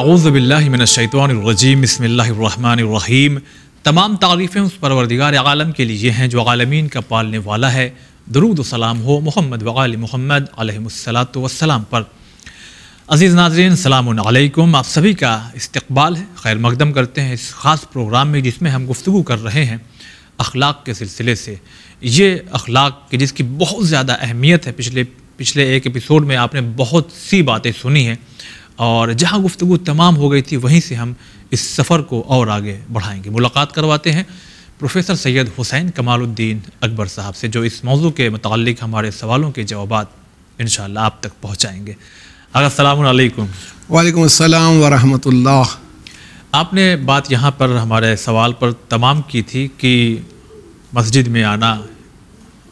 आउज़बिल्लिमिनशैतवानरजीम बसमीम तमाम तारीफ़ें उस परवरदिगार आलम के लिए हैं जो आलमीन का पालने वाला है दरूद सलाम हो मोहम्मद वाल मोहम्मद वसलाम पर अज़ीज़ नाजरन सलामकुम आप सभी का इस्तबाल है खैर मकदम करते हैं इस ख़ास प्रोग्राम में जिसमें हम गुफ्तु कर रहे हैं अखलाक के सिलसिले से ये अखलाक की जिसकी बहुत ज़्यादा अहमियत है पिछले पिछले एक एपिसोड में आपने बहुत सी बातें सुनी हैं और जहाँ गुफ्तु तमाम हो गई थी वहीं से हम इस सफ़र को और आगे बढ़ाएंगे मुलाकात करवाते हैं प्रोफेसर सैयद हुसैन कमालुद्दीन अकबर साहब से जो इस मौजू के मतलब हमारे सवालों के जवाब इन आप तक पहुँचाएँगे आगा वालेकुम अस्सलाम वरहमतुल्लाह आपने बात यहाँ पर हमारे सवाल पर तमाम की थी कि मस्जिद में आना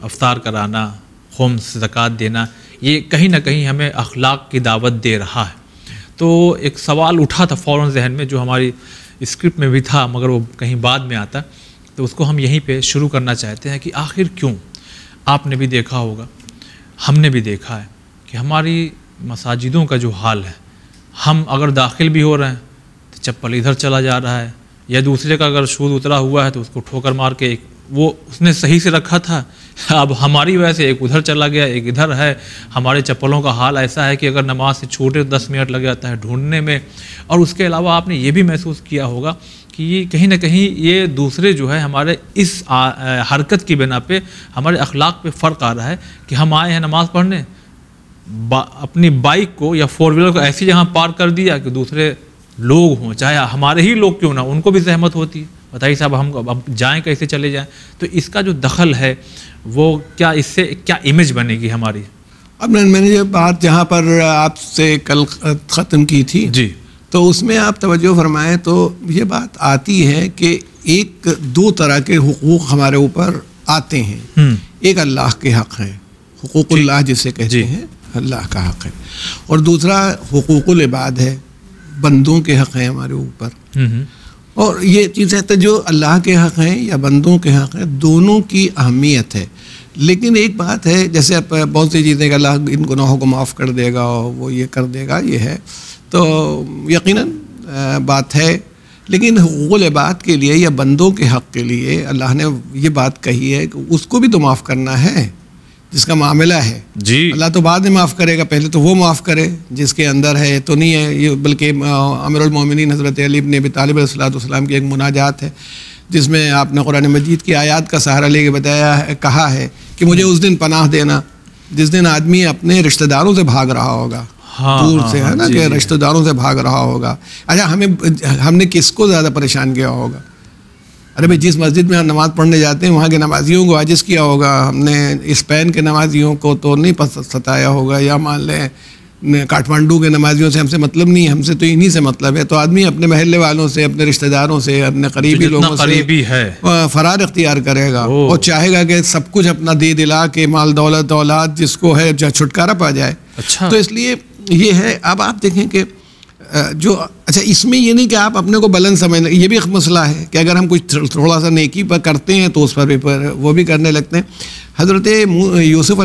अफ्तार कराना होम्स जक़ात देना ये कहीं ना कहीं हमें अखलाक की दावत दे रहा है तो एक सवाल उठा था फ़ौर जहन में जो हमारी स्क्रिप्ट में भी था मगर वो कहीं बाद में आता तो उसको हम यहीं पे शुरू करना चाहते हैं कि आखिर क्यों आपने भी देखा होगा हमने भी देखा है कि हमारी मसाजिदों का जो हाल है हम अगर दाखिल भी हो रहे हैं तो चप्पल इधर चला जा रहा है या दूसरे का अगर शूज़ उतरा हुआ है तो उसको ठोकर मार के एक वो उसने सही से रखा था अब हमारी वजह से एक उधर चला गया एक इधर है हमारे चप्पलों का हाल ऐसा है कि अगर नमाज से छोटे दस मिनट लग जाता है ढूंढने में और उसके अलावा आपने ये भी महसूस किया होगा कि कहीं ना कहीं ये दूसरे जो है हमारे इस आ, हरकत की बिना पे हमारे अखलाक पे फ़र्क आ रहा है कि हम आए हैं नमाज़ पढ़ने बा, अपनी बाइक को या फोर व्हीलर को ऐसी जगह पार कर दिया कि दूसरे लोग हों चाहे हमारे ही लोग क्यों ना उनको भी सहमत होती है बताइए साहब हम अब जाएँ कैसे चले जाएँ तो इसका जो दखल है वो क्या इससे क्या इमेज बनेगी हमारी अब मैंने ये बात जहाँ पर आपसे कल ख़त्म की थी जी तो उसमें आप तवज्जो फरमाएं तो ये बात आती है कि एक दो तरह के हकूक़ हमारे ऊपर आते हैं हम्म। एक अल्लाह के हक़ है हकूक़ल्ला जिसे कहते हैं अल्लाह का हक़ है और दूसरा हकूक़ुल इबाद है बंदों के हक़ हैं हमारे ऊपर हम्म, हम्म। और ये चीज़ है तो जो अल्लाह के हक़ हैं या बंदों के हक़ हैं दोनों की अहमियत है लेकिन एक बात है जैसे आप बहुत सी चीज़ें अल्लाह इन गुनाहों को माफ़ कर देगा और वो ये कर देगा ये है तो यकीनन बात है लेकिन गुल बात के लिए या बंदों के हक़ के लिए अल्लाह ने ये बात कही है कि उसको भी तो माफ़ करना है जिसका मामला है जी अल्लाह तो बाद में माफ़ करेगा पहले तो वो माफ़ करे जिसके अंदर है तो नहीं है ये बल्कि अमरमिन हज़रत अली ने भी तालब सलाम की एक मुनाजात है जिसमें आपने कुरान मजीद की आयात का सहारा लेके बताया है कहा है कि मुझे उस दिन पनाह देना जिस दिन आदमी अपने रिश्तेदारों से भाग रहा होगा हाँ, दूर हाँ, से है हाँ, ना कि रिश्तेदारों से भाग रहा होगा अच्छा हमें हमने किसको ज़्यादा परेशान किया होगा अरे भाई जिस मस्जिद में हम नमाज़ पढ़ने जाते हैं वहाँ के नमाजियों को आजिश किया होगा हमने स्पेन के नमाजियों को तो नहीं सताया होगा या मान लें काठमांडू के नमाजियों से हमसे मतलब नहीं है हमसे तो इन्हीं से मतलब है तो आदमी अपने महल्ले वालों से अपने रिश्तेदारों से अपने करीबी लोगों करीबी से है फरार अख्तियार करेगा और चाहेगा कि सब कुछ अपना दे दिला के माल दौलत औलाद जिसको है छुटकारा पा जाए अच्छा तो इसलिए ये है अब आप देखें कि जो अच्छा इसमें ये नहीं कि आप अपने को बलन समझ ये भी एक मसला है कि अगर हम कुछ थोड़ा सा नेकी पर करते हैं तो उस पर भी पर वो भी करने लगते हैं हज़रत यूसुफ़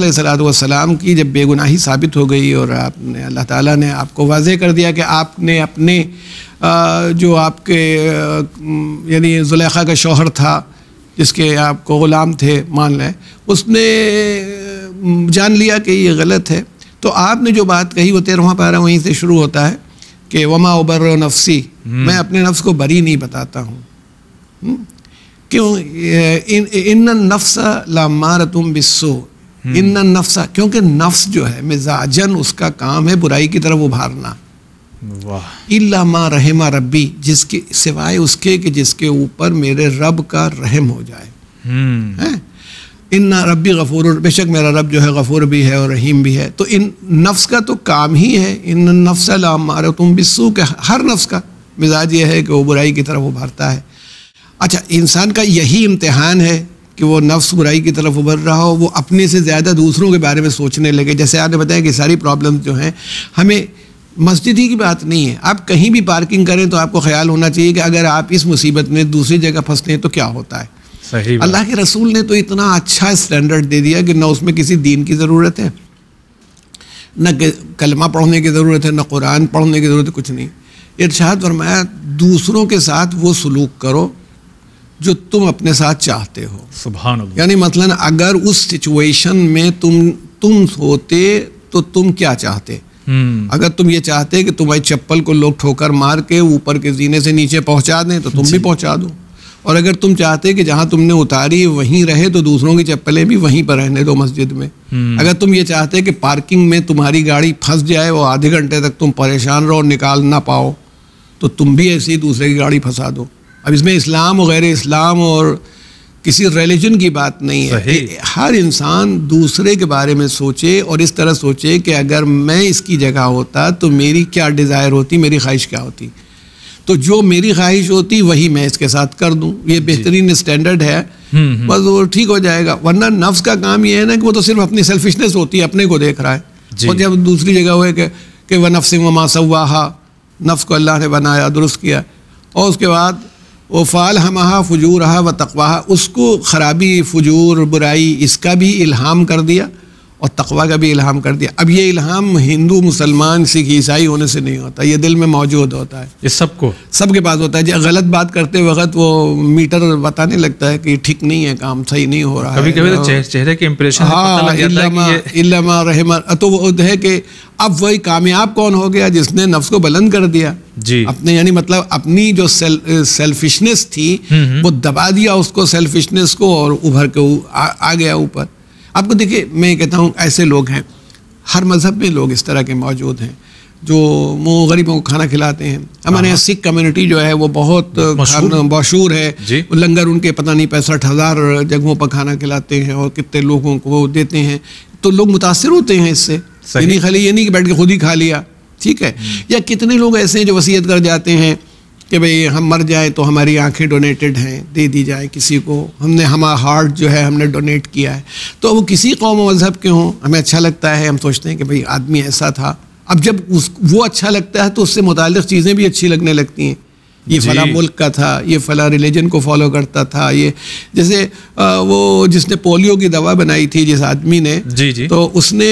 सलाम की जब बेगुनाही साबित हो गई और आपने अल्लाह ताला ने आपको वाजह कर दिया कि आपने अपने जो आपके यानी जुलेखा का शोहर था जिसके आपको ग़ुलाम थे मान लें उसने जान लिया कि ये गलत है तो आपने जो बात कही वो तेरह पारा वहीं से शुरू होता है कि वमा उबर नफसी हम्म। मैं अपने नफ्स को बरी नहीं बताता हूँ हम्म? क्यों इन इन नफ्सा लामार तुम बिस्सो हम्म। इन नफ्सा क्योंकि नफ्स जो है मिजाजन उसका काम है बुराई की तरफ उभारना इल्ला माँ रहमा रब्बी जिसके सिवाय उसके कि जिसके ऊपर मेरे रब का रहम हो जाए हैं इन्ना रबी गफूर बेशक मेरा रब जो है गफूर भी है और रहीम भी है तो इन नफ्स का तो काम ही है इन नफ्स मारो तुम बिस्सू के हर नफ्स का मिजाज ये है कि वो बुराई की तरफ उभरता है अच्छा इंसान का यही इम्तहान है कि वो नफ्स बुराई की तरफ उभर रहा हो वो अपने से ज़्यादा दूसरों के बारे में सोचने लगे जैसे आपने बताया कि सारी प्रॉब्लम जो हैं हमें मस्जिद ही की बात नहीं है आप कहीं भी पार्किंग करें तो आपको ख्याल होना चाहिए कि अगर आप इस मुसीबत में दूसरी जगह फंसते हैं तो क्या होता है अल्लाह के रसूल ने तो इतना अच्छा स्टैंडर्ड दे दिया कि ना उसमें किसी दीन की ज़रूरत है न कलमा पढ़ने की ज़रूरत है न कुरान पढ़ने की ज़रूरत है कुछ नहीं इर्शाद फरमाया दूसरों के साथ वो सलूक करो जो तुम अपने साथ चाहते हो सुबह यानी मतलब अगर उस सिचुएशन में तुम तुम होते तो तुम क्या चाहते हम्म। अगर तुम ये चाहते कि तुम्हारी चप्पल को लोग ठोकर मार के ऊपर के जीने से नीचे पहुंचा दें तो तुम भी पहुंचा दो और अगर तुम चाहते कि जहाँ तुमने उतारी वहीं रहे तो दूसरों की चप्पलें भी वहीं पर रहने दो मस्जिद में हम्म। अगर तुम ये चाहते कि पार्किंग में तुम्हारी गाड़ी फंस जाए वो आधे घंटे तक तुम परेशान रहो निकाल ना पाओ तो तुम भी ऐसी दूसरे की गाड़ी फंसा दो अब इसमें इस्लाम और गैर इस्लाम और किसी रिलीजन की बात नहीं है हर इंसान दूसरे के बारे में सोचे और इस तरह सोचे कि अगर मैं इसकी जगह होता तो मेरी क्या डिज़ायर होती मेरी ख्वाहिश क्या होती तो जो मेरी ख्वाहिश होती वही मैं इसके साथ कर दूं ये बेहतरीन स्टैंडर्ड है हम्म, हम्म। बस वो ठीक हो जाएगा वरना नफ्स का काम ये है ना कि वो तो सिर्फ अपनी सेल्फिशनेस होती है अपने को देख रहा है और जब दूसरी जगह हुए कि, कि वह नफ्स मासवाहा नफ्स को अल्लाह ने बनाया दुरुस्त किया और उसके बाद वो फ़ाल हमाहा फजूर रहा व तकवाहा उसको ख़राबी फजूर बुराई इसका भी इल्हाम कर दिया और तकवा का भी इल्हाम कर दिया अब ये इल्हाम हिंदू मुसलमान सिख ईसाई होने से नहीं होता ये दिल में मौजूद होता है ये सबको सबके पास होता है जब गलत बात करते वक्त वो मीटर बताने लगता है कि ठीक नहीं है काम सही नहीं हो रहा कभी है तो चेहरे के इम्प्रेशन हाँ रहमा तो वो है कि अब वही कामयाब कौन हो गया जिसने नफ्स को बुलंद कर दिया जी अपने यानी मतलब अपनी जो सेल, सेल्फिशनेस थी हम्म, हम्म। वो दबा दिया उसको सेल्फिशनेस को और उभर के आ, आ गया ऊपर आपको देखिए मैं कहता हूँ ऐसे लोग हैं हर मज़हब में लोग इस तरह के मौजूद हैं जो वो गरीबों को खाना खिलाते हैं हमारे यहाँ हाँ। सिख कम्युनिटी जो है वो बहुत मशहूर है लंगर उनके पता नहीं पैंसठ हज़ार जगहों पर खाना खिलाते हैं और कितने लोगों को देते हैं तो लोग मुतासर होते हैं इससे यानी खाली ये नहीं कि बैठ के खुद ही खा लिया ठीक है हम्म। या कितने लोग ऐसे हैं जो वसीयत कर जाते हैं कि भाई हम मर जाए तो हमारी आंखें डोनेटेड हैं दे दी जाए किसी को हमने हमारा हार्ट जो है हमने डोनेट किया है तो वो किसी कौम मज़हब के हों हमें अच्छा लगता है हम सोचते हैं कि भाई आदमी ऐसा था अब जब उस वो अच्छा लगता है तो उससे मुतल चीज़ें भी अच्छी लगने लगती हैं ये फला मुल्क का था ये फला रिलीजन को फॉलो करता था ये जैसे वो जिसने पोलियो की दवा बनाई थी जिस आदमी ने जी जी तो उसने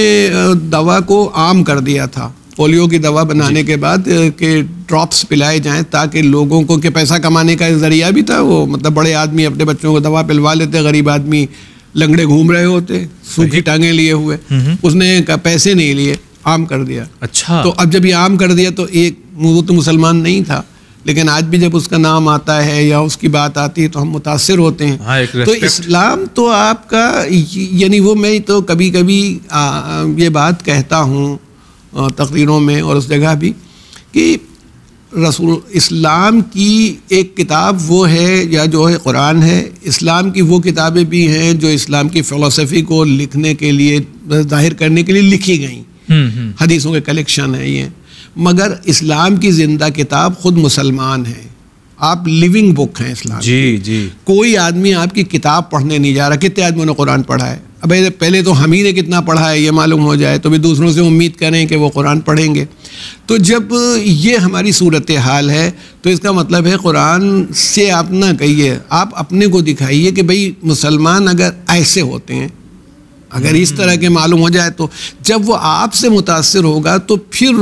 दवा को आम कर दिया था पोलियो की दवा बनाने के बाद के ड्रॉप्स पिलाए जाएं ताकि लोगों को के पैसा कमाने का जरिया भी था वो मतलब बड़े आदमी अपने बच्चों को दवा पिलवा लेते गरीब आदमी लंगड़े घूम रहे होते सूखी टांगे लिए हुए उसने पैसे नहीं लिए आम कर दिया अच्छा तो अब जब ये आम कर दिया तो एक वो तो मुसलमान नहीं था लेकिन आज भी जब उसका नाम आता है या उसकी बात आती है तो हम मुतासर होते हैं हाँ, तो इस्लाम तो आपका यानी वो मैं तो कभी कभी आ, ये बात कहता हूँ तकरीरों में और उस जगह भी कि रसूल इस्लाम की एक किताब वो है या जो है कुरान है इस्लाम की वो किताबें भी हैं जो इस्लाम की फ़िलासफ़ी को लिखने के लिए जाहिर करने के लिए लिखी गई हम्म, हम्म। हदीसों के कलेक्शन है ये मगर इस्लाम की ज़िंदा किताब ख़ुद मुसलमान है आप लिविंग बुक हैं इस्लाम जी जी कोई आदमी आपकी किताब पढ़ने नहीं जा रहा कितने आदमियों ने कुरान पढ़ा है अब पहले तो हम ही ने कितना पढ़ा है ये मालूम हो जाए तो भी दूसरों से उम्मीद करें कि वो कुरान पढ़ेंगे तो जब ये हमारी सूरत हाल है तो इसका मतलब है कुरान से आप ना कहिए आप अपने को दिखाइए कि भाई मुसलमान अगर ऐसे होते हैं अगर इस तरह के मालूम हो जाए तो जब वो आपसे मुतासर होगा तो फिर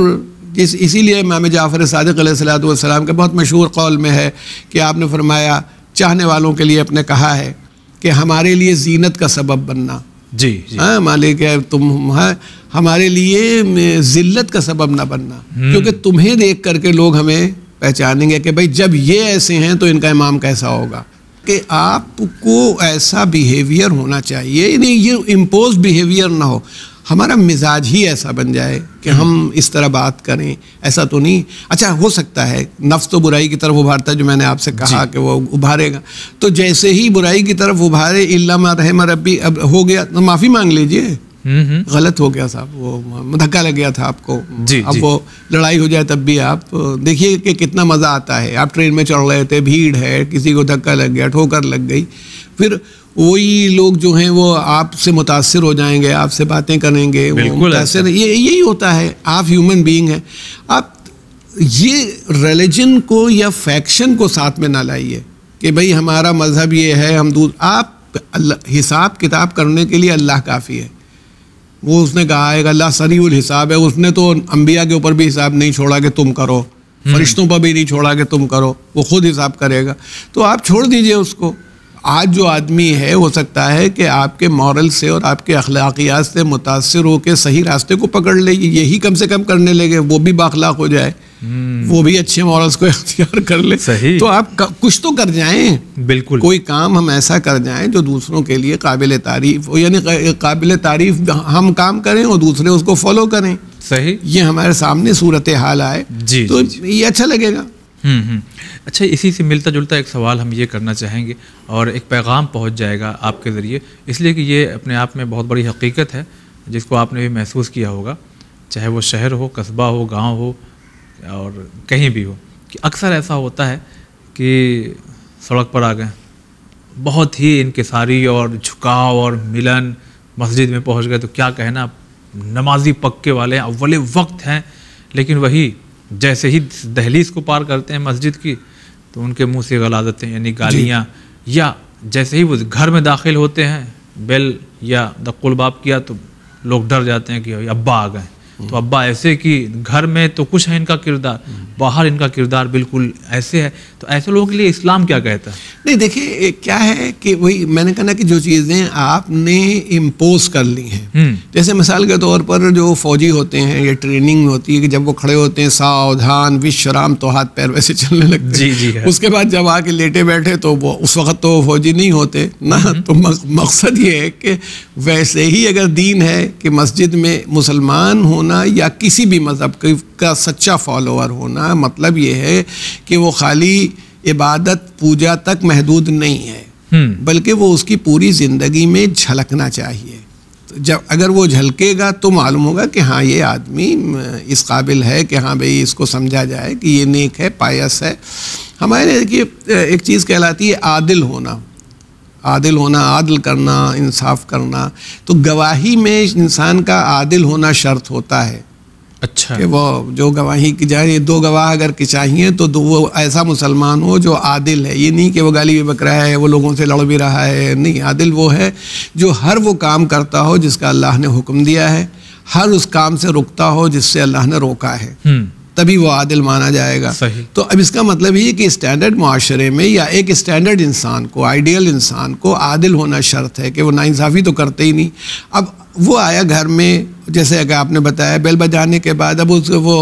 जिस इसीलिए माम जाफ़र सदक सलाम के बहुत मशहूर कौल में है कि आपने फरमाया चाहने वालों के लिए अपने कहा है कि हमारे लिए जीनत का सबब बनना जी, जी हाँ मालिक है तुम है हमारे लिए जिल्लत का सबब ना बनना हम्म। क्योंकि तुम्हें देख करके लोग हमें पहचानेंगे कि भाई जब ये ऐसे हैं तो इनका इमाम कैसा होगा कि आपको ऐसा बिहेवियर होना चाहिए नहीं ये इम्पोज बिहेवियर ना हो हमारा मिजाज ही ऐसा बन जाए कि हम्म। हम इस तरह बात करें ऐसा तो नहीं अच्छा हो सकता है नफ्स तो बुराई की तरफ उभारता है जो मैंने आपसे कहा कि वो उभारेगा तो जैसे ही बुराई की तरफ उभारे इल्ला रहम रबी अब हो गया तो माफ़ी मांग लीजिए हम्म, हम्म। गलत हो गया साहब वो धक्का लग गया था आपको जी, अब जी. वो लड़ाई हो जाए तब भी आप देखिए कि कितना मज़ा आता है आप ट्रेन में चढ़ रहे थे भीड़ है किसी को धक्का लग गया ठोकर लग गई फिर वही लोग जो हैं वो आपसे मुतासर हो जाएंगे आपसे बातें करेंगे मुतासर ये यही होता है आप ह्यूमन बीइंग हैं आप ये रिलीजन को या फैक्शन को साथ में ना लाइए कि भाई हमारा मज़हब ये है हम दूर आप हिसाब किताब करने के लिए अल्लाह काफ़ी है वो उसने कहा है अल्लाह सरीउल हिसाब है उसने तो अम्बिया के ऊपर भी हिसाब नहीं छोड़ा कि तुम करो हम्म। फरिश्तों पर भी नहीं छोड़ा कि तुम करो वो खुद हिसाब करेगा तो आप छोड़ दीजिए उसको आज जो आदमी है हो सकता है कि आपके मॉरल से और आपके अखलाकियात से मुतासर होकर सही रास्ते को पकड़ ले यही कम से कम करने लगे वो भी बाखलाक हो जाए हम्म। वो भी अच्छे मॉरल्स को अख्तियार कर ले सही तो आप कुछ तो कर जाएं बिल्कुल कोई काम हम ऐसा कर जाएं जो दूसरों के लिए काबिल तारीफ हो यानी काबिल तारीफ हम काम करें और दूसरे उसको फॉलो करें सही ये हमारे सामने सूरत हाल आए जी, तो ये अच्छा लगेगा हम्म, हम्म। अच्छा इसी से मिलता जुलता एक सवाल हम ये करना चाहेंगे और एक पैगाम पहुँच जाएगा आपके ज़रिए इसलिए कि ये अपने आप में बहुत बड़ी हकीकत है जिसको आपने भी महसूस किया होगा चाहे वो शहर हो कस्बा हो गांव हो और कहीं भी हो कि अक्सर ऐसा होता है कि सड़क पर आ गए बहुत ही इनकसारी और झुकाव और मिलन मस्जिद में पहुँच गए तो क्या कहना नमाजी पक्के वाले अव्वल वक्त हैं लेकिन वही जैसे ही दहलीज को पार करते हैं मस्जिद की तो उनके मुंह से हैं यानी गालियाँ या जैसे ही वो घर में दाखिल होते हैं बेल या दक्ल बाप किया तो लोग डर जाते हैं कि अब्बा आ गए तो अब्बा ऐसे कि घर में तो कुछ है इनका किरदार बाहर इनका किरदार बिल्कुल ऐसे है तो ऐसे लोगों के लिए इस्लाम क्या कहता है नहीं देखिए क्या है कि वही मैंने कहना कि जो चीज़ें आपने इम्पोज कर ली हैं हम्म। जैसे मिसाल के तौर पर जो फौजी होते हैं या ट्रेनिंग होती है कि जब वो खड़े होते हैं सावधान विश्राम तो हाथ पैर वैसे चलने लगते जी जी है। उसके बाद जब आके लेटे बैठे तो वो उस वक्त तो फौजी नहीं होते ना हम्म। तो मकसद ये है कि वैसे ही अगर दीन है कि मस्जिद में मुसलमान होना होना या किसी भी मज़हब का सच्चा फॉलोअर होना मतलब ये है कि वो खाली इबादत पूजा तक महदूद नहीं है हम्म। बल्कि वो उसकी पूरी ज़िंदगी में झलकना चाहिए जब अगर वो झलकेगा तो मालूम होगा कि हाँ ये आदमी इस काबिल है कि हाँ भाई इसको समझा जाए कि ये नेक है पायस है हमारे देखिए एक चीज़ कहलाती है आदिल होना आदिल होना आदिल करना इंसाफ करना तो गवाही में इंसान का आदिल होना शर्त होता है अच्छा कि वो जो गवाही की जाए दो गवाह अगर कि चाहिए तो दो वो ऐसा मुसलमान हो जो आदिल है ये नहीं कि वो गाली भी बक रहा है वो लोगों से लड़ भी रहा है नहीं आदिल वो है जो हर वो काम करता हो जिसका अल्लाह ने हुक्म दिया है हर उस काम से रुकता हो जिससे अल्लाह ने रोका है हम्म। तभी वो आदिल माना जाएगा सही तो अब इसका मतलब ये कि स्टैंडर्ड माशरे में या एक स्टैंडर्ड इंसान को आइडियल इंसान को आदिल होना शर्त है कि वो नाइंसाफ़ी तो करते ही नहीं अब वो आया घर में जैसे अगर आपने बताया बेल बजाने के बाद अब उस वो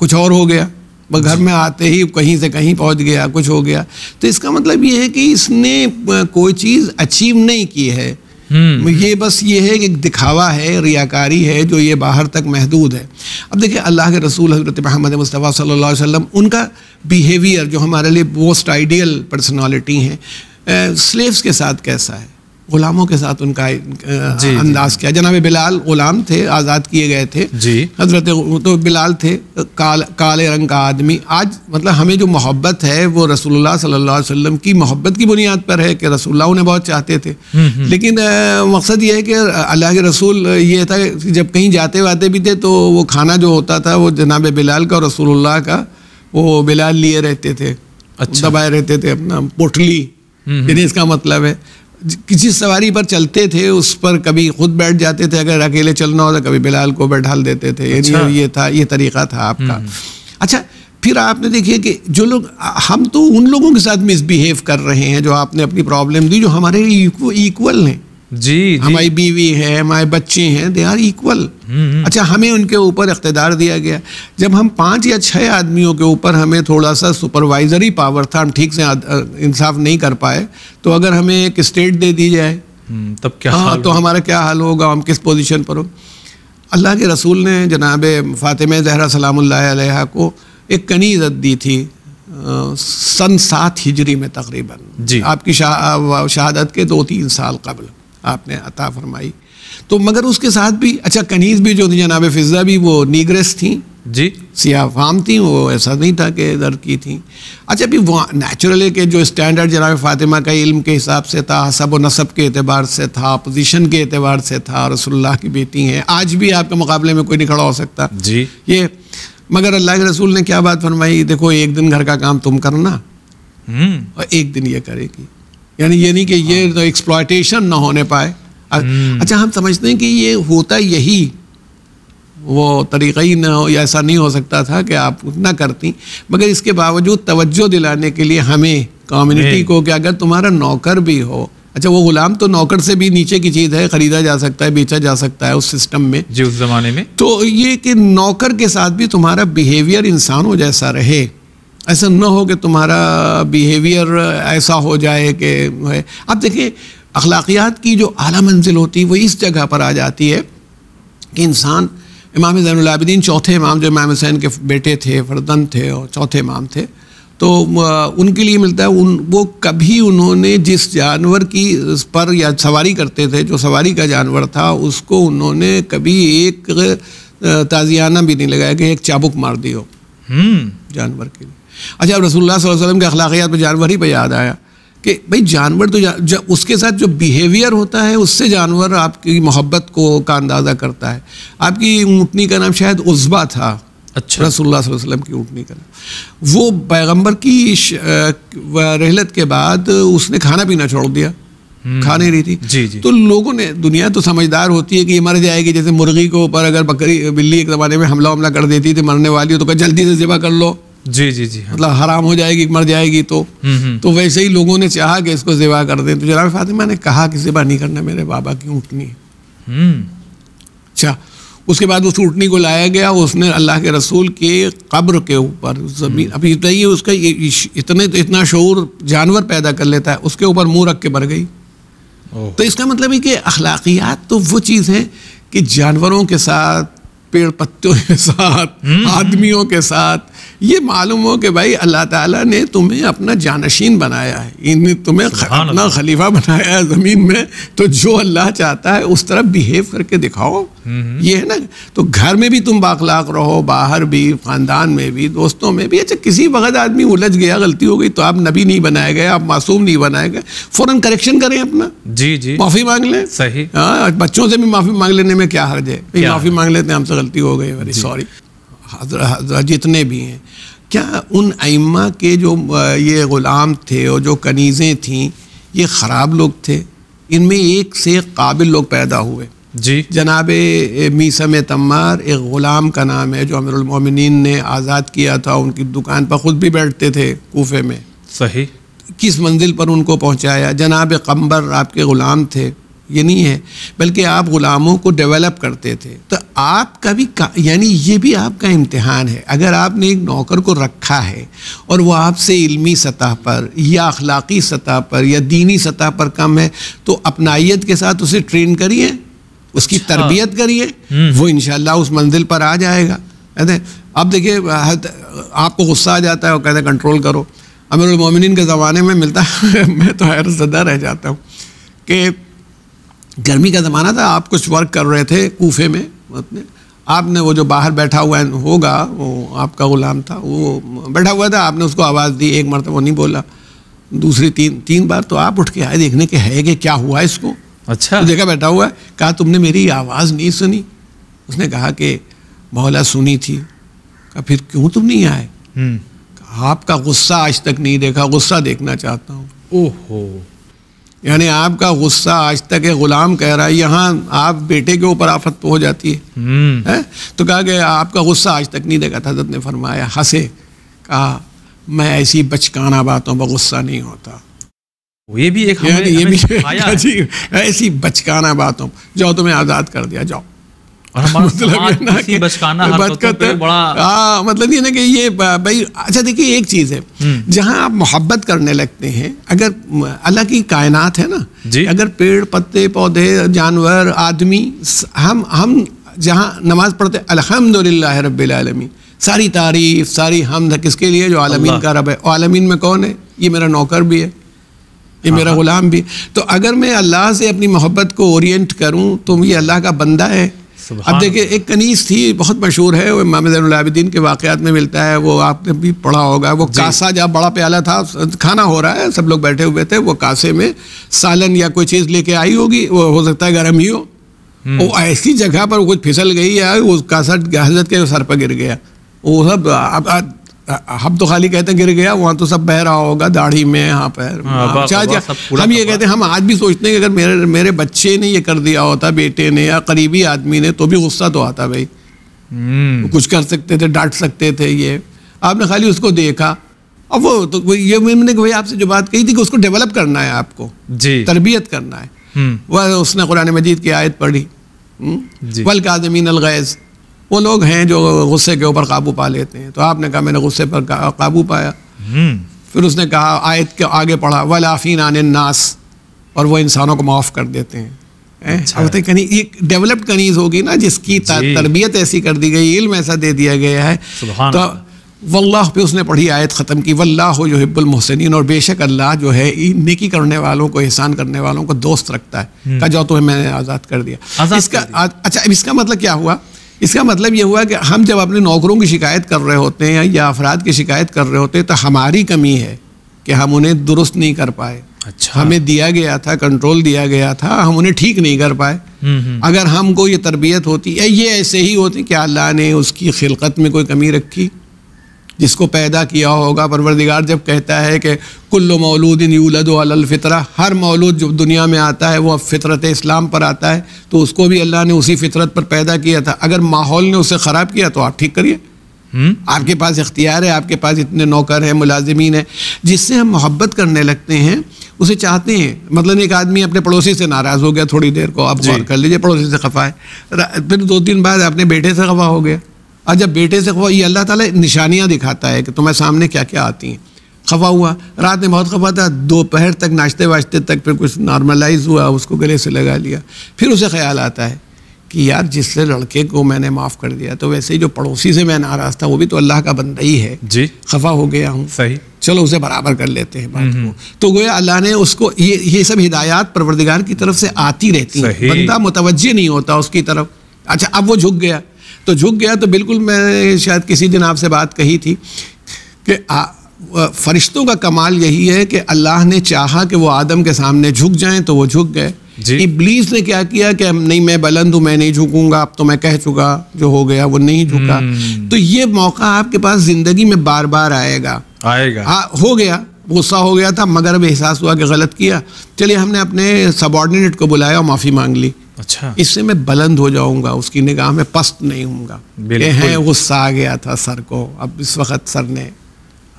कुछ और हो गया वह घर में आते ही कहीं से कहीं पहुंच गया कुछ हो गया तो इसका मतलब ये है कि इसने कोई चीज़ अचीव नहीं की है हम्म। ये बस ये है कि दिखावा है रियाकारी है जो ये बाहर तक महदूद है अब देखिए अल्लाह के रसूल हज़रत महमद मुस्तफ़ा सल्ला वसम उनका बिहेवियर जो हमारे लिए मोस्ट आइडियल पर्सनालिटी हैं स्लेव्स के साथ कैसा है गुलामों के साथ उनका अंदाज किया जनाब बिलाल गुलाम थे आज़ाद किए गए थे जी हजरत तो बिलाल थे काल काले रंग का आदमी आज मतलब हमें जो मोहब्बत है वो रसोल्ला सल्ला वसम की मोहब्बत की बुनियाद पर है कि रसोल्ला उन्हें बहुत चाहते थे हम्म, हम्म। लेकिन मकसद ये है कि अल्लाह के रसूल ये था कि जब कहीं जाते वाते भी थे तो वो खाना जो होता था वो जनाब बिलाल का रसोल्ला का वो बिलाल लिए रहते थे अच्छा दबाए रहते थे अपना पोटली हम्म, इसका मतलब है किसी सवारी पर चलते थे उस पर कभी खुद बैठ जाते थे अगर अकेले चलना होता तो कभी बिलाल को बैठाल देते थे अच्छा। ये था ये तरीका था आपका हम्म। अच्छा फिर आपने देखिए कि जो लोग हम तो उन लोगों के साथ मिसबिहेव कर रहे हैं जो आपने अपनी प्रॉब्लम दी जो हमारे इक्वल हैं जी हमारी बीवी है हमारे बच्चे हैं दे आर इक्वल अच्छा हमें उनके ऊपर इकतदार दिया गया जब हम पांच या छह आदमियों के ऊपर हमें थोड़ा सा सुपरवाइजरी पावर था हम ठीक से इंसाफ नहीं कर पाए तो अगर हमें एक स्टेट दे दी जाए हम्म, तब क्या हाँ तो हमारा क्या हाल होगा हम किस पोजीशन पर हो अल्लाह के रसूल ने जनाब फ़ातिम जहरा सलाम को एक कनी इज़्ज़त दी थी सन सात हिजरी में तकरीबन जी आपकी शहादत के दो तीन साल कबल आपने अता फरमाई तो मगर उसके साथ भी अच्छा कनीज भी जो थी जनाब फिजा भी वो नीग्रेस थी जी सियाफाम थी वो ऐसा नहीं था कि दर की थी अच्छा अभी वो नेचुरल है कि जो स्टैंडर्ड जनाब फातिमा का इल्म के हिसाब से था हसब व नसब के अतबार से था अपोजिशन के अतबार से था रसोल्ला की बेटी हैं आज भी आपके मुकाबले में कोई नहीं खड़ा हो सकता जी ये मगर अल्लाह के रसूल ने क्या बात फरमाई देखो एक दिन घर का काम तुम करना हम्म। और एक दिन ये करेगी यानी ये नहीं कि ये हाँ। तो एक्सप्लॉयटेशन ना होने पाए हम्म। अच्छा हम समझते हैं कि ये होता यही वो तरीका ही ना हो या ऐसा नहीं हो सकता था कि आप ना करती मगर इसके बावजूद तवज्जो दिलाने के लिए हमें कम्युनिटी को कि अगर तुम्हारा नौकर भी हो अच्छा वो गुलाम तो नौकर से भी नीचे की चीज़ है ख़रीदा जा सकता है बेचा जा सकता है उस सिस्टम में जी उस ज़माने में तो ये कि नौकर के साथ भी तुम्हारा बिहेवियर इंसानों जैसा रहे ऐसा ना हो कि तुम्हारा बिहेवियर ऐसा हो जाए कि अब देखिए अखलाकियात की जो अली मंजिल होती है वो इस जगह पर आ जाती है कि इंसान इमाम जैनलाबिदीन चौथे इमाम जो इमाम हुसैन के बेटे थे फरदन थे और चौथे इमाम थे तो उनके लिए मिलता है उन वो कभी उन्होंने जिस जानवर की पर या सवारी करते थे जो सवारी का जानवर था उसको उन्होंने कभी एक ताजियाना भी नहीं लगाया कि एक चाबुक मार दी हो हम्म। जानवर के लिए अच्छा अब रसूल वसलम के अखलाकियात पर जानवर ही पर याद आया कि भाई जानवर तो जा, जा, उसके साथ जो बिहेवियर होता है उससे जानवर आपकी मोहब्बत को का अंदाज़ा करता है आपकी ऊँटनी का नाम शायद उजबा था अच्छा रसोल्ला वसलम की ऊँटनी का नाम वो पैगम्बर की रहलत के बाद उसने खाना पीना छोड़ दिया हम्म। खा नहीं रही थी जी जी तो लोगों ने दुनिया तो समझदार होती है कि ये मर जाएगी जैसे मुर्गी के ऊपर अगर बकरी बिल्ली एक ज़माने में हमला हमला कर देती थी तो मरने वाली हो तो जल्दी से ज़िबा कर लो जी जी जी हाँ। मतलब हराम हो जाएगी मर जाएगी तो हम्म, हम्म। तो वैसे ही लोगों ने चाहा कि इसको ज़िबा कर दें तो जनाब फातिमा ने कहा कि ज़िबा नहीं करना मेरे बाबा की ऊँटनी हम्म। अच्छा उसके बाद उस ऊँटनी को लाया गया उसने अल्लाह के रसूल के कब्र के ऊपर ज़मीन अब इतना ही उसका इतने इतना शूर जानवर पैदा कर लेता है उसके ऊपर मुँह रख के मर गई तो इसका मतलब है कि अखलाकियात तो वो चीज़ है कि जानवरों के साथ पेड़ पत्तों के साथ आदमियों के साथ ये मालूम हो कि भाई अल्लाह ताला ने तुम्हें अपना जानशीन बनाया है इन्हें तुम्हें अपना खलीफा बनाया है ज़मीन में तो जो अल्लाह चाहता है उस तरफ बिहेव करके दिखाओ ये है ना तो घर में भी तुम बाखलाक रहो बाहर भी ख़ानदान में भी दोस्तों में भी अच्छा किसी वक्त आदमी उलझ गया गलती हो गई तो आप नबी नहीं बनाए गए आप मासूम नहीं बनाए गए फ़ौरन करेक्शन करें अपना जी जी माफ़ी मांग लें सही हाँ बच्चों से भी माफ़ी मांग लेने में क्या हर्ज है माफ़ी मांग लेते हैं हमसे गलती हो गई सॉरी जितने भी हैं क्या उन अम्मा के जो ये ग़ुलाम थे और जो कनीज़ें थीं ये ख़राब लोग थे इनमें एक से काबिल लोग पैदा हुए जी जनाब मीसम तमार एक ग़ुलाम का नाम है जो अमरमिन ने आज़ाद किया था उनकी दुकान पर ख़ुद भी बैठते थे कोफे में सही किस मंजिल पर उनको पहुंचाया जनाब कम्बर आपके ग़ुलाम थे ये नहीं है बल्कि आप ग़ुलामों को डेवलप करते थे तो आपका भी यानी ये भी आपका इम्तहान है अगर आपने एक नौकर को रखा है और वह आपसे इल्मी सतह पर या अखलाक़ी सतह पर या दीनी सतह पर कम है तो अपनाइत के साथ उसे ट्रेन करिए उसकी हाँ। तरबियत करिए हम्म। वो इन उस मंजिल पर आ जाएगा कहते अब देखिए आपको गुस्सा आ जाता है और कहते कंट्रोल करो अमीर अमीरमिन के ज़माने में मिलता है मैं तो हैर ज़दा रह जाता हूँ कि गर्मी का ज़माना था आप कुछ वर्क कर रहे थे कूफे में अपने आपने वो जो बाहर बैठा हुआ होगा वो आपका गुलाम था वो बैठा हुआ था आपने उसको आवाज़ दी एक मरतब वो नहीं बोला दूसरी तीन तीन बार तो आप उठ के आए देखने के है कि क्या हुआ इसको अच्छा तो देखा बैठा हुआ है कहा तुमने मेरी आवाज़ नहीं सुनी उसने कहा कि मौला सुनी थी कहा फिर क्यों तुम नहीं आए हम्म। आपका गुस्सा आज तक नहीं देखा गुस्सा देखना चाहता हूँ ओहो यानी आपका गुस्सा आज तक एक गुलाम कह रहा है यहाँ आप बेटे के ऊपर आफत हो जाती है, हम्म। है? तो कहा कि आपका गुस्सा आज तक नहीं देखा था हजरत ने फरमाया हंसे कहा मैं ऐसी बचकाना बातों पर गुस्सा नहीं होता ये भी एक हमें, ये हमें भी ऐसी बचकाना बातों जाओ तुम्हें आज़ाद कर दिया जाओ मतलब बचकाना हाँ, मतलब ये ना कि ये भाई अच्छा देखिए एक चीज़ है हम्म। जहाँ आप मोहब्बत करने लगते हैं अगर अल्लाह की कायनात है ना अगर पेड़ पत्ते पौधे जानवर आदमी हम हम जहाँ नमाज पढ़ते अलहमदिल्ला रबालमी सारी तारीफ सारी हमद किसके लिए जो आलमीन का रब है आलमीन में कौन है ये मेरा नौकर भी है ये मेरा हाँ। ग़ुलाम भी तो अगर मैं अल्लाह से अपनी मोहब्बत को ओरिएंट करूं तो ये अल्लाह का बंदा है अब देखिए एक कनीस थी बहुत मशहूर है वो इमाम जैनदीन के वाक़ात में मिलता है वो आपने भी पढ़ा होगा वो कासा जहाँ बड़ा प्याला था खाना हो रहा है सब लोग बैठे हुए थे वो कासे में सालन या कोई चीज़ लेके आई होगी वो हो सकता है गर्म ही हो हम्म। वो ऐसी जगह पर कुछ फिसल गई है उस कासा हजरत के सर पर गिर गया वो सब हम तो खाली कहते हैं गिर गया वहाँ तो सब बह रहा होगा दाढ़ी में यहाँ पैर हाँ, हाँ, हम ये कहते हैं हम आज भी सोचते हैं कि अगर मेरे मेरे बच्चे ने ये कर दिया होता बेटे ने या करीबी आदमी ने तो भी गुस्सा तो आता भाई हम्म। कुछ कर सकते थे डांट सकते थे ये आपने खाली उसको देखा अब वो तो ये मैंने भाई आपसे जो बात कही थी कि उसको डेवलप करना है आपको जी तरबियत करना है हम्म। वह उसने कुरान मजीद की आयत पढ़ी हम्म? वल काजमीन अलगैज़ वो लोग हैं जो गुस्से के ऊपर काबू पा लेते हैं तो आपने कहा मैंने गुस्से पर काबू पाया हम्म। फिर उसने कहा आयत के आगे पढ़ा वलाफीन आन नास और वो इंसानों को माफ़ कर देते हैं अच्छा तो कहीं एक डेवलप्ड कनीज होगी ना जिसकी तरबियत ऐसी कर दी गई इल्म ऐसा दे दिया गया है तो वल्लाह पे उसने पढ़ी आयत ख़त्म की वल्लाह जो हिब्बुल मोहसिन और बेशक अल्लाह जो है नेकी करने वालों को एहसान करने वालों को दोस्त रखता है हम्म। कहा जाओ तो मैंने आज़ाद कर दिया इसका अच्छा इसका मतलब क्या हुआ इसका मतलब ये हुआ कि हम जब अपने नौकरों की शिकायत कर रहे होते हैं या अफराद की शिकायत कर रहे होते हैं तो हमारी कमी है कि हम उन्हें दुरुस्त नहीं कर पाए अच्छा हमें दिया गया था कंट्रोल दिया गया था हम उन्हें ठीक नहीं कर पाए हम्म, हम्म। अगर हमको ये तरबियत होती है ये ऐसे ही होती क्या अल्लाह ने उसकी खिलकत में कोई कमी रखी जिसको पैदा किया होगा परवरदिगार जब कहता है कि कुल्लो मौलूद यूलद अलफ़ितरा हर मौलूद जो दुनिया में आता है वह अब फितरत इस्लाम पर आता है तो उसको भी अल्लाह ने उसी फितरत पर पैदा किया था अगर माहौल ने उसे ख़राब किया तो आप ठीक करिए हम्म? आपके पास इख्तियार है आपके पास इतने नौकर हैं मुलाजमीन हैं जिससे हम मोहब्बत करने लगते हैं उसे चाहते हैं मतलब एक आदमी अपने पड़ोसी से नाराज़ हो गया थोड़ी देर को आप गौर कर लीजिए पड़ोसी से खफा है फिर दो तीन बाद अपने बेटे से खफा हो गया और जब बेटे से खफा ये अल्लाह ताला निशानियाँ दिखाता है कि तुम्हारे सामने क्या क्या आती हैं खफा हुआ रात में बहुत खफा था दोपहर तक नाश्ते वाश्ते तक फिर कुछ नॉर्मलाइज हुआ उसको गले से लगा लिया फिर उसे ख्याल आता है कि यार जिससे लड़के को मैंने माफ़ कर दिया तो वैसे ही जो पड़ोसी से मैं नाराज़ था वो भी तो अल्लाह का बंदा ही है जी खफा हो गया हूँ सही चलो उसे बराबर कर लेते हैं बात हम्म, को हम्म। तो गोया अल्लाह ने उसको ये ये सब हिदायत परवरदिगार की तरफ से आती रहती है बंदा मुतवजह नहीं होता उसकी तरफ अच्छा अब वो झुक गया तो झुक गया तो बिल्कुल मैं शायद किसी दिन आपसे बात कही थी कि फरिश्तों का कमाल यही है कि अल्लाह ने चाहा कि वो आदम के सामने झुक जाएं तो वो झुक गए इब्लीस ने क्या किया कि नहीं मैं बुलंद हूँ मैं नहीं झुकूंगा अब तो मैं कह चुका जो हो गया वो नहीं झुका हम्म। तो ये मौका आपके पास जिंदगी में बार बार आएगा आएगा आ, हाँ, हो गया गुस्सा हो गया था मगर अब एहसास हुआ कि गलत किया चलिए हमने अपने सबॉर्डिनेट को बुलाया और माफ़ी मांग ली अच्छा इससे मैं बुलंद हो जाऊंगा उसकी निगाह में पस्त नहीं हूँ है गुस्सा आ गया था सर को अब इस वक्त सर ने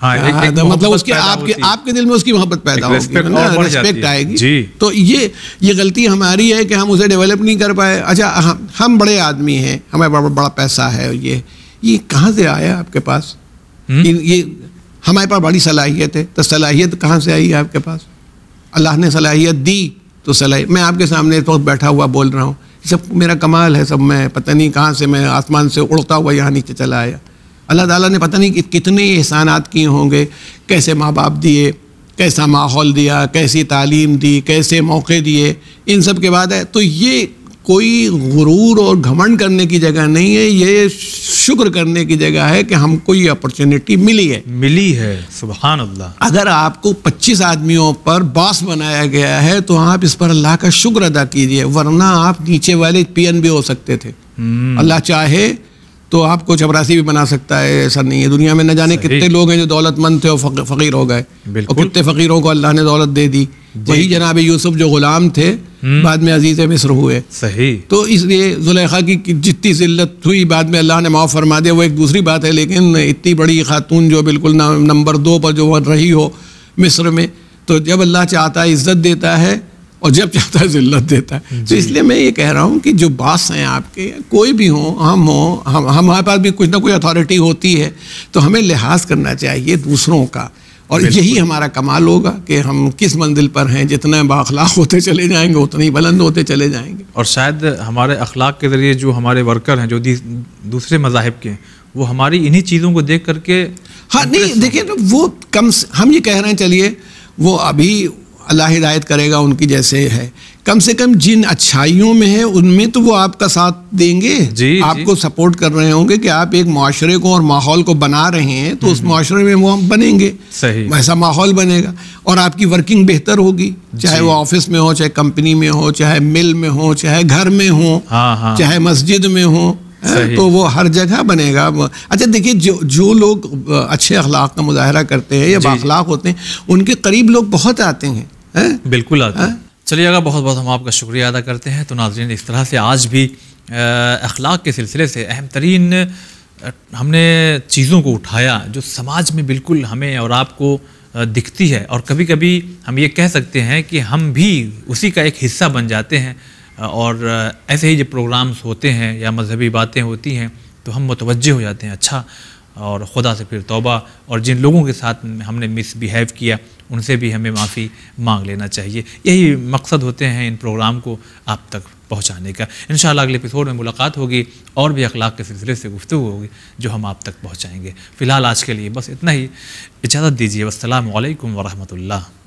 हाँ, एक, एक, हाँ, तो मतलब उसके आपके आपके दिल में उसकी मोहब्बत पैदा होगी रिस्पेक्ट आएगी जी। तो ये ये गलती हमारी है कि हम उसे डेवलप नहीं कर पाए अच्छा हम हम बड़े आदमी हैं हमारे पास बड़ा पैसा है ये ये कहाँ से आया आपके पास हम्म? ये हमारे पास बड़ी सलाहियत है तो सलाहियत कहाँ से आई है आपके पास अल्लाह ने सलाहियत दी तो सलाई मैं आपके सामने इस वक्त बैठा हुआ बोल रहा हूँ सब मेरा कमाल है सब मैं पता नहीं कहाँ से मैं आसमान से उड़ता हुआ यहाँ नीचे चला आया अल्लाह ताला ने पता नहीं कि कितने एहसानात किए होंगे कैसे माँ बाप दिए कैसा माहौल दिया कैसी तालीम दी कैसे मौके दिए इन सब के बाद है तो ये कोई गुरूर और घमंड करने की जगह नहीं है ये शुक्र करने की जगह है कि हमको ये अपॉर्चुनिटी मिली है मिली है सुबहान अल्लाह अगर आपको 25 आदमियों पर बॉस बनाया गया है तो आप इस पर अल्लाह का शुक्र अदा कीजिए वरना आप नीचे वाले पीएन भी हो सकते थे हम्म। अल्लाह चाहे तो आपको चपरासी भी बना सकता है ऐसा नहीं है दुनिया में न जाने कितने लोग हैं जो दौलतमंद थे और फकीर हो गए और कितने फकीरों को अल्लाह ने दौलत दे दी वही जनाब यूसुफ जो गुलाम थे हम्म। बाद में अजीज मिस्र हुए सही तो इसलिए जुलेखा की जितनी जिल्लत हुई बाद में अल्लाह ने माफ़ फरमा दिया वो एक दूसरी बात है लेकिन इतनी बड़ी खातून जो बिल्कुल नंबर दो पर जो रही हो मिस्र में तो जब अल्लाह चाहता है इज्जत देता है और जब चाहता है जिल्लत देता है तो इसलिए मैं ये कह रहा हूँ कि जो बास हैं आपके कोई भी हो हम हो हम हमारे पास भी कुछ ना कुछ अथॉरिटी होती है तो हमें लिहाज करना चाहिए दूसरों का और यही हमारा कमाल होगा कि हम किस मंजिल पर हैं जितने बाखलाक होते चले जाएंगे उतने ही बुलंद होते चले जाएंगे और शायद हमारे अखलाक के ज़रिए जो हमारे वर्कर हैं जो दूसरे मजाहब के हैं वो हमारी इन्हीं चीज़ों को देख करके हाँ नहीं देखिए तो वो कम हम ये कह रहे हैं चलिए वो अभी अल्लाह हिदायत करेगा उनकी जैसे है कम से कम जिन अच्छाइयों में है उनमें तो वो आपका साथ देंगे जी आपको जी। सपोर्ट कर रहे होंगे कि आप एक माशरे को और माहौल को बना रहे हैं तो उस माशरे में वो हम बनेंगे सही वैसा माहौल बनेगा और आपकी वर्किंग बेहतर होगी चाहे वो ऑफिस में हो चाहे कंपनी में हो चाहे मिल में हो चाहे घर में हो हाँ, हाँ। चाहे मस्जिद में हो हाँ, तो वो हर जगह बनेगा अच्छा देखिए जो जो लोग अच्छे अखलाक का मुजाहरा करते हैं या बाखलाक होते हैं उनके करीब लोग बहुत आते हैं बिल्कुल आते हैं चलिएगा बहुत बहुत हम आपका शुक्रिया अदा करते हैं तो नाजरीन इस तरह से आज भी अखलाक के सिलसिले से अहम तरीन हमने चीज़ों को उठाया जो समाज में बिल्कुल हमें और आपको दिखती है और कभी कभी हम ये कह सकते हैं कि हम भी उसी का एक हिस्सा बन जाते हैं और ऐसे ही जब प्रोग्राम्स होते हैं या मजहबी बातें होती हैं तो हम मुतवजह हो जाते हैं अच्छा और ख़ुदा से फिर तौबा और जिन लोगों के साथ हमने मिसबिहेव किया उनसे भी हमें माफ़ी मांग लेना चाहिए यही मकसद होते हैं इन प्रोग्राम को आप तक पहुँचाने का इन अगले एपिसोड में मुलाकात होगी और भी अखलाक के सिलसिले से गुफ्तु होगी जो हम आप तक पहुँचाएँगे फ़िलहाल आज के लिए बस इतना ही इजाज़त दीजिए वालकम वरहमल